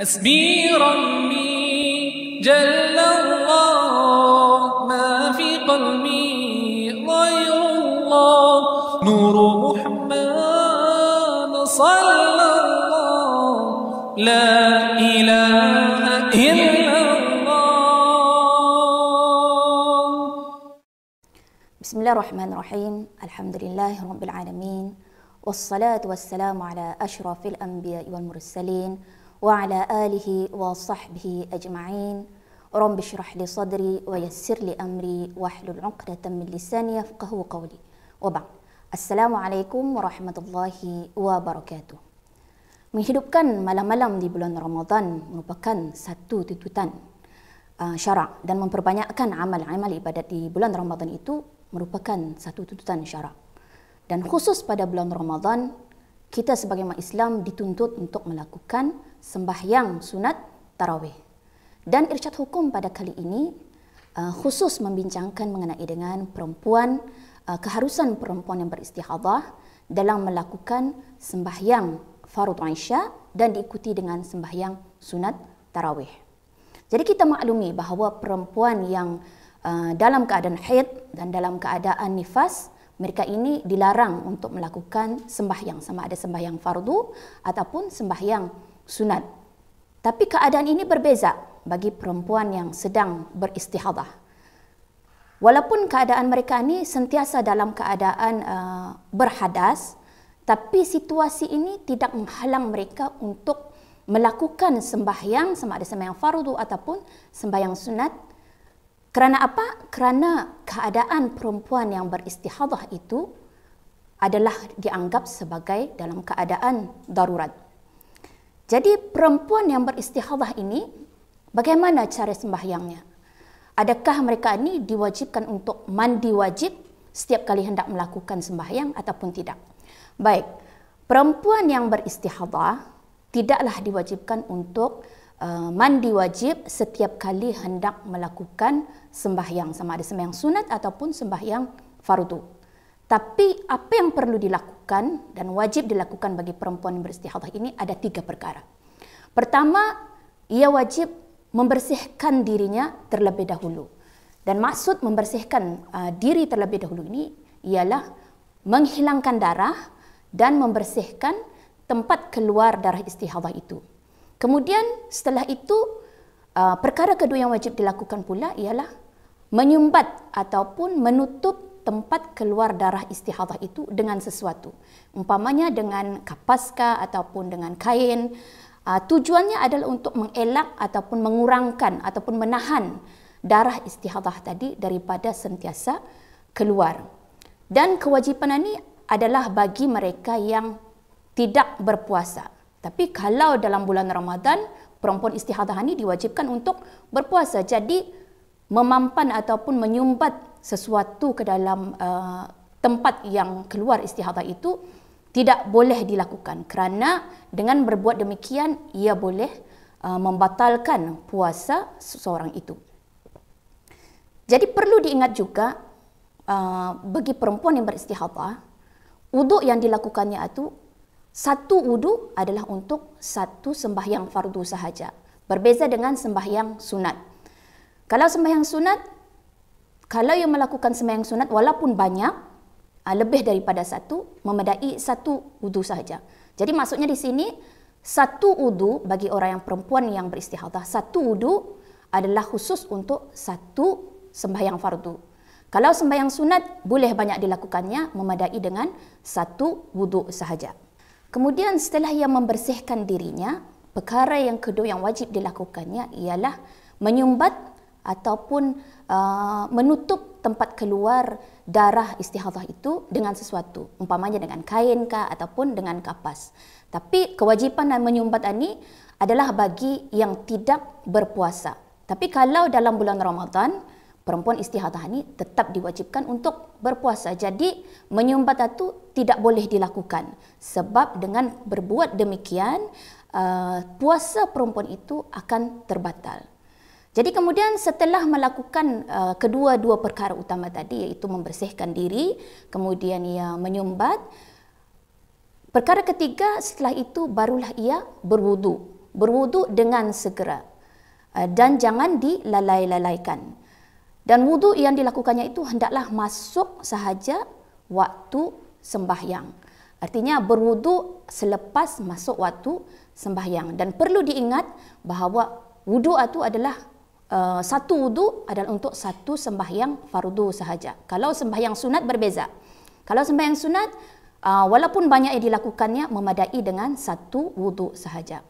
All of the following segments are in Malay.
حسبي ربي جل الله ما في قلبي غير الله نور محمد صلى الله لا إله إلا الله بسم الله الرحمن الرحيم الحمد لله رب العالمين والصلاة والسلام على أشرف الأنبياء والمرسلين وعلى آله وصحبه أجمعين رب اشرح لي صدري ويسر لي أمري واحلل عقدة من لساني يفقه قولي وبعد السلام عليكم ورحمة الله وبركاته Menghidupkan malam-malam di bulan Ramadan merupakan satu tuntutan uh, syarak dan memperbanyakkan amal-amal ibadat di bulan Ramadan itu merupakan satu tuntutan syarak. Dan khusus pada bulan Ramadan, kita sebagai umat Islam dituntut untuk melakukan sembahyang sunat tarawih. Dan irsyad hukum pada kali ini uh, khusus membincangkan mengenai dengan perempuan, uh, keharusan perempuan yang beristihadah dalam melakukan sembahyang farud isya dan diikuti dengan sembahyang sunat tarawih. Jadi kita maklumi bahawa perempuan yang uh, dalam keadaan haid dan dalam keadaan nifas, mereka ini dilarang untuk melakukan sembahyang sama ada sembahyang fardu ataupun sembahyang sunat. Tapi keadaan ini berbeza bagi perempuan yang sedang beristihadah. Walaupun keadaan mereka ini sentiasa dalam keadaan uh, berhadas, tapi situasi ini tidak menghalang mereka untuk melakukan sembahyang sama ada sembahyang fardu ataupun sembahyang sunat kerana apa? Kerana keadaan perempuan yang beristihadah itu adalah dianggap sebagai dalam keadaan darurat. Jadi perempuan yang beristihadah ini bagaimana cara sembahyangnya? Adakah mereka ini diwajibkan untuk mandi wajib setiap kali hendak melakukan sembahyang ataupun tidak? Baik, perempuan yang beristihadah tidaklah diwajibkan untuk Uh, mandi wajib setiap kali hendak melakukan sembahyang sama ada sembahyang sunat ataupun sembahyang fardu. Tapi apa yang perlu dilakukan dan wajib dilakukan bagi perempuan yang beristihadah ini ada tiga perkara. Pertama, ia wajib membersihkan dirinya terlebih dahulu. Dan maksud membersihkan uh, diri terlebih dahulu ini ialah menghilangkan darah dan membersihkan tempat keluar darah istihadah itu. Kemudian setelah itu uh, perkara kedua yang wajib dilakukan pula ialah menyumbat ataupun menutup tempat keluar darah istihadah itu dengan sesuatu. Umpamanya dengan kapaska ataupun dengan kain. Uh, tujuannya adalah untuk mengelak ataupun mengurangkan ataupun menahan darah istihadah tadi daripada sentiasa keluar. Dan kewajipan ini adalah bagi mereka yang tidak berpuasa. Tapi kalau dalam bulan Ramadan, perempuan istihadah ini diwajibkan untuk berpuasa. Jadi, memampan ataupun menyumbat sesuatu ke dalam uh, tempat yang keluar istihadah itu tidak boleh dilakukan. Kerana dengan berbuat demikian, ia boleh uh, membatalkan puasa seseorang itu. Jadi, perlu diingat juga uh, bagi perempuan yang beristihadah, uduk yang dilakukannya itu satu wudu adalah untuk satu sembahyang fardu sahaja. Berbeza dengan sembahyang sunat. Kalau sembahyang sunat, kalau yang melakukan sembahyang sunat walaupun banyak, ah, lebih daripada satu, memadai satu wudu sahaja. Jadi maksudnya di sini, satu wudu bagi orang yang perempuan yang beristihadah, satu wudu adalah khusus untuk satu sembahyang fardu. Kalau sembahyang sunat, boleh banyak dilakukannya, memadai dengan satu wudu sahaja. Kemudian setelah ia membersihkan dirinya, perkara yang kedua yang wajib dilakukannya ialah menyumbat ataupun uh, menutup tempat keluar darah istihadhah itu dengan sesuatu, umpamanya dengan kain kah ataupun dengan kapas. Tapi kewajipan dan menyumbat ini adalah bagi yang tidak berpuasa. Tapi kalau dalam bulan Ramadan, perempuan istihadah ni tetap diwajibkan untuk berpuasa. Jadi menyumbat itu tidak boleh dilakukan sebab dengan berbuat demikian uh, puasa perempuan itu akan terbatal. Jadi kemudian setelah melakukan uh, kedua-dua perkara utama tadi iaitu membersihkan diri, kemudian ia menyumbat, perkara ketiga setelah itu barulah ia berwudu. Berwudu dengan segera uh, dan jangan dilalai-lalaikan dan wudu yang dilakukannya itu hendaklah masuk sahaja waktu sembahyang. Artinya berwudu selepas masuk waktu sembahyang. Dan perlu diingat bahawa wudu itu adalah uh, satu wudu adalah untuk satu sembahyang fardu sahaja. Kalau sembahyang sunat berbeza. Kalau sembahyang sunat, uh, walaupun banyak yang dilakukannya memadai dengan satu wudu sahaja.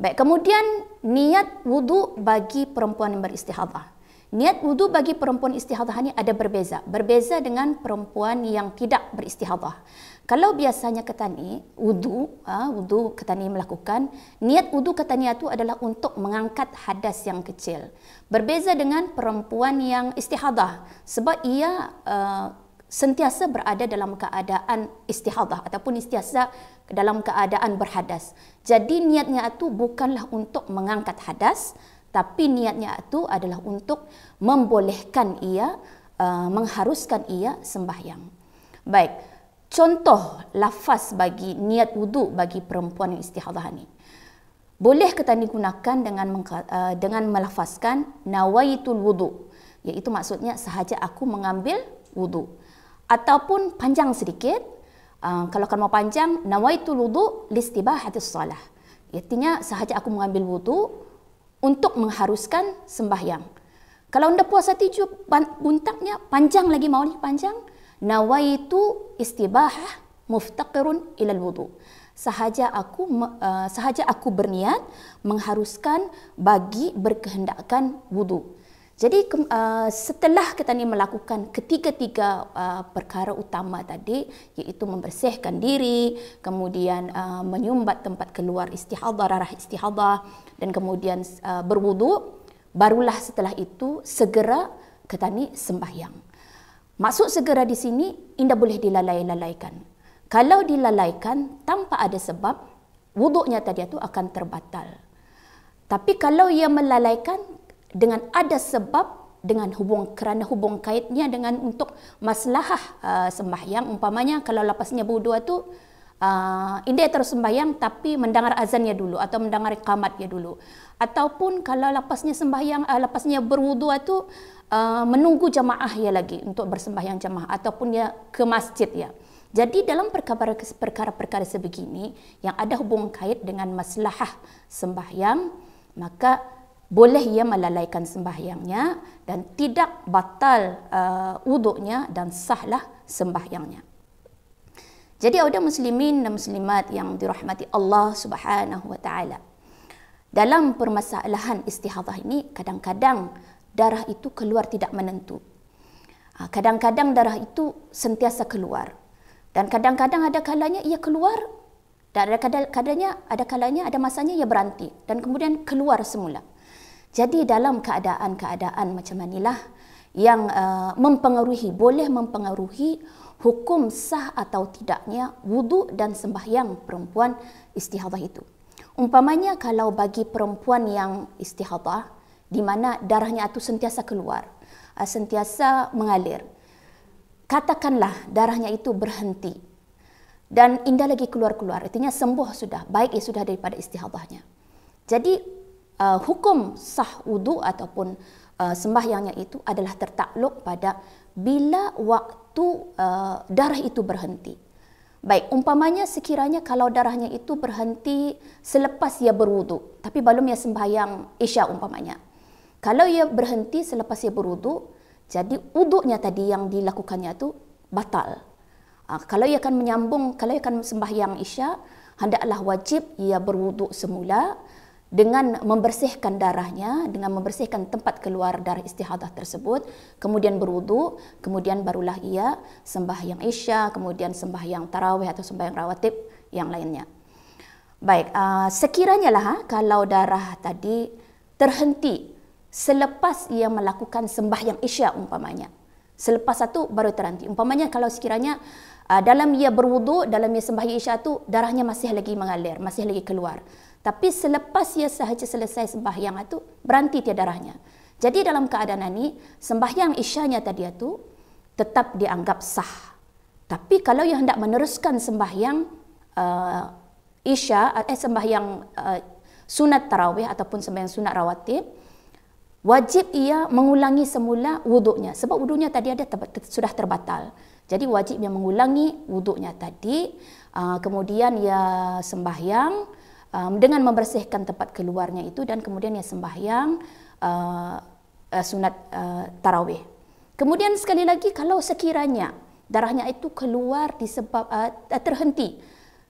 Baik, kemudian niat wudu bagi perempuan yang beristihadah. Niat wudu bagi perempuan istihadah ini ada berbeza. Berbeza dengan perempuan yang tidak beristihadah. Kalau biasanya ketani wudu, ha, wudu ketani melakukan, niat wudu ketani itu adalah untuk mengangkat hadas yang kecil. Berbeza dengan perempuan yang istihadah sebab ia ha, sentiasa berada dalam keadaan istihadah ataupun istiasa dalam keadaan berhadas. Jadi niatnya itu bukanlah untuk mengangkat hadas, tapi niatnya itu adalah untuk membolehkan ia uh, mengharuskan ia sembahyang. Baik. Contoh lafaz bagi niat wuduk bagi perempuan yang istihadhah ini. Boleh kita digunakan dengan uh, dengan melafazkan nawaitul wudu. Iaitu maksudnya sahaja aku mengambil wudu. Ataupun panjang sedikit. Uh, kalau kamu mau panjang nawaitul wudu hati salah. Iaitu sahaja aku mengambil wudu untuk mengharuskan sembahyang. Kalau anda puasa hati buntaknya panjang lagi maulid panjang. Nawaitu istibahah muftaqirun ilal wudu. Sahaja aku eh, sahaja aku berniat mengharuskan bagi berkehendakkan wudu. Jadi uh, setelah kita ni melakukan ketiga-tiga uh, perkara utama tadi iaitu membersihkan diri, kemudian uh, menyumbat tempat keluar istihadah, rarah istihadah dan kemudian uh, berwuduk, barulah setelah itu segera kita ni sembahyang. Maksud segera di sini indah boleh dilalai-lalaikan. Kalau dilalaikan tanpa ada sebab, wuduknya tadi itu akan terbatal. Tapi kalau ia melalaikan dengan ada sebab dengan hubung kerana hubung kaitnya dengan untuk masalah uh, sembahyang umpamanya kalau lapasnya berdua tu uh, indah terus sembahyang tapi mendengar azannya dulu atau mendengar iqamatnya dulu ataupun kalau lapasnya sembahyang uh, lepasnya berwudhu tu uh, menunggu jamaah ya lagi untuk bersembahyang jamaah, ataupun ya ke masjid ya jadi dalam perkara-perkara sebegini yang ada hubung kait dengan masalah sembahyang maka boleh ia melalaikan sembahyangnya dan tidak batal uh, uduknya dan sahlah sembahyangnya. Jadi ada muslimin dan muslimat yang dirahmati Allah Subhanahu wa taala. Dalam permasalahan istihadhah ini kadang-kadang darah itu keluar tidak menentu. Uh, kadang-kadang darah itu sentiasa keluar. Dan kadang-kadang ada kalanya ia keluar dan ada kadanya ada kalanya ada masanya ia berhenti dan kemudian keluar semula. Jadi dalam keadaan-keadaan macam manilah yang uh, mempengaruhi boleh mempengaruhi hukum sah atau tidaknya wudu dan sembahyang perempuan istihadah itu. Umpamanya kalau bagi perempuan yang istihadah di mana darahnya itu sentiasa keluar, uh, sentiasa mengalir. Katakanlah darahnya itu berhenti dan indah lagi keluar-keluar. Artinya sembuh sudah, baik ya sudah daripada istihadahnya. Jadi uh, hukum sah wudu ataupun uh, sembahyangnya itu adalah tertakluk pada bila waktu uh, darah itu berhenti. Baik, umpamanya sekiranya kalau darahnya itu berhenti selepas ia berwudu, tapi belum ia sembahyang Isya umpamanya. Kalau ia berhenti selepas ia berwudu, jadi wuduknya tadi yang dilakukannya itu batal. Uh, kalau ia akan menyambung, kalau ia akan sembahyang Isya, hendaklah wajib ia berwuduk semula dengan membersihkan darahnya dengan membersihkan tempat keluar darah istihadah tersebut kemudian berwudu kemudian barulah ia sembahyang isya kemudian sembahyang tarawih atau sembahyang rawatib yang lainnya baik uh, sekiranya lah ah, kalau darah tadi terhenti selepas ia melakukan sembahyang isya umpamanya selepas satu baru terhenti umpamanya kalau sekiranya uh, dalam ia berwudu dalam ia sembahyang isya tu darahnya masih lagi mengalir masih lagi keluar tapi selepas ia sahaja selesai sembahyang itu, berhenti tiada darahnya. Jadi dalam keadaan ini, sembahyang isyanya tadi itu tetap dianggap sah. Tapi kalau ia hendak meneruskan sembahyang uh, isya, eh, sembahyang uh, sunat tarawih ataupun sembahyang sunat rawatib, wajib ia mengulangi semula wuduknya. Sebab wuduknya tadi ada ter- ter- sudah terbatal. Jadi wajib ia mengulangi wuduknya tadi, uh, kemudian ia sembahyang, um, dengan membersihkan tempat keluarnya itu dan kemudian yang sembahyang uh, uh, sunat uh, tarawih. Kemudian sekali lagi kalau sekiranya darahnya itu keluar disebab uh, uh, terhenti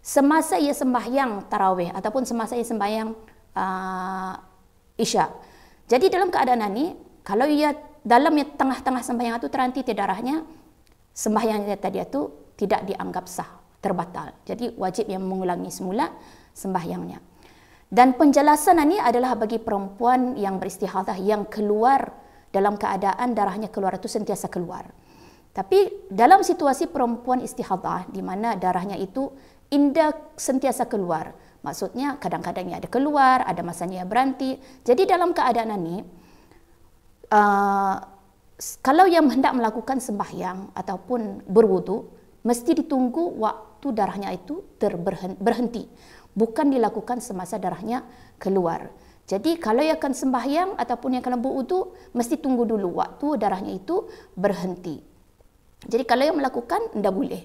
semasa ia sembahyang tarawih ataupun semasa ia sembahyang uh, isya. Jadi dalam keadaan ini kalau ia dalam tengah-tengah sembahyang itu terhenti darahnya sembahyangnya tadi itu tidak dianggap sah, terbatal. Jadi wajib yang mengulangi semula sembahyangnya. Dan penjelasan ini adalah bagi perempuan yang beristihadah yang keluar dalam keadaan darahnya keluar itu sentiasa keluar. Tapi dalam situasi perempuan istihadah di mana darahnya itu indah sentiasa keluar. Maksudnya kadang-kadang ia ada keluar, ada masanya ia berhenti. Jadi dalam keadaan ini, uh, kalau yang hendak melakukan sembahyang ataupun berwuduk, mesti ditunggu waktu darahnya itu berhenti. Bukan dilakukan semasa darahnya keluar. Jadi kalau yang akan sembahyang ataupun yang akan itu mesti tunggu dulu waktu darahnya itu berhenti. Jadi kalau yang melakukan, tidak boleh.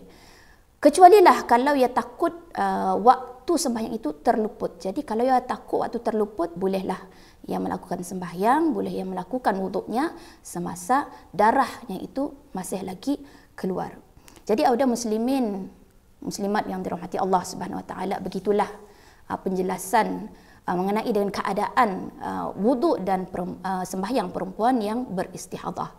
Kecuali lah kalau ia takut uh, waktu sembahyang itu terluput. Jadi kalau ia takut waktu terluput, bolehlah ia melakukan sembahyang, boleh ia melakukan wuduknya semasa darahnya itu masih lagi keluar. Jadi audah muslimin muslimat yang dirahmati Allah Subhanahu Wa Taala begitulah uh, penjelasan uh, mengenai dengan keadaan uh, ah, wuduk dan perem, uh, sembahyang perempuan yang beristihadah.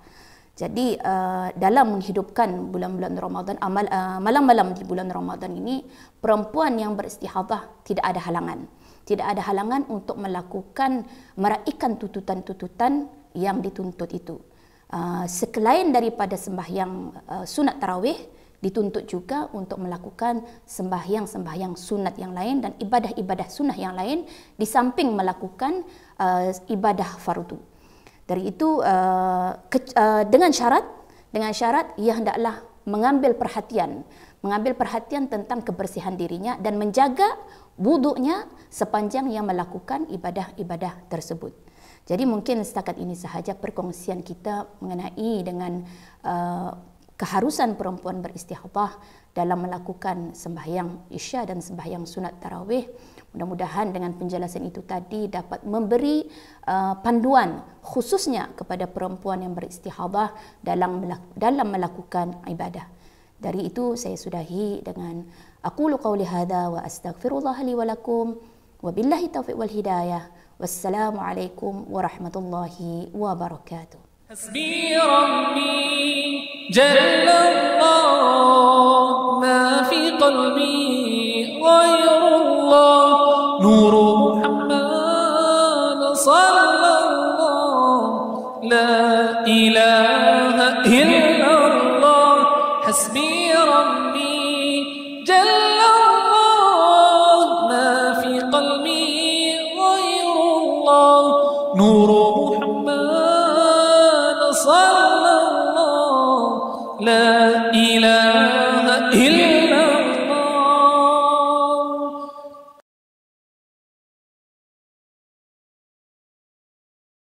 Jadi uh, dalam menghidupkan bulan-bulan Ramadan amal malam-malam di bulan Ramadan ini perempuan yang beristihadah tidak ada halangan. Tidak ada halangan untuk melakukan meraihkan tututan-tututan yang dituntut itu. Uh, sekelain daripada sembahyang uh, sunat tarawih, dituntut juga untuk melakukan sembahyang-sembahyang sunat yang lain dan ibadah-ibadah sunnah yang lain di samping melakukan uh, ibadah fardu. Dari itu uh, ke, uh, dengan syarat dengan syarat ia hendaklah mengambil perhatian, mengambil perhatian tentang kebersihan dirinya dan menjaga wuduknya sepanjang ia melakukan ibadah-ibadah tersebut. Jadi mungkin setakat ini sahaja perkongsian kita mengenai dengan uh, keharusan perempuan beristihbah dalam melakukan sembahyang isya dan sembahyang sunat tarawih. Mudah-mudahan dengan penjelasan itu tadi dapat memberi uh, panduan khususnya kepada perempuan yang beristihadah dalam dalam melakukan ibadah. Dari itu saya sudahi dengan aku Qauli hadza wa astaghfirullah li wa lakum wa billahi taufiq wal hidayah. Wassalamualaikum warahmatullahi wabarakatuh. Hasbi rabbi جل الله ما في قلبي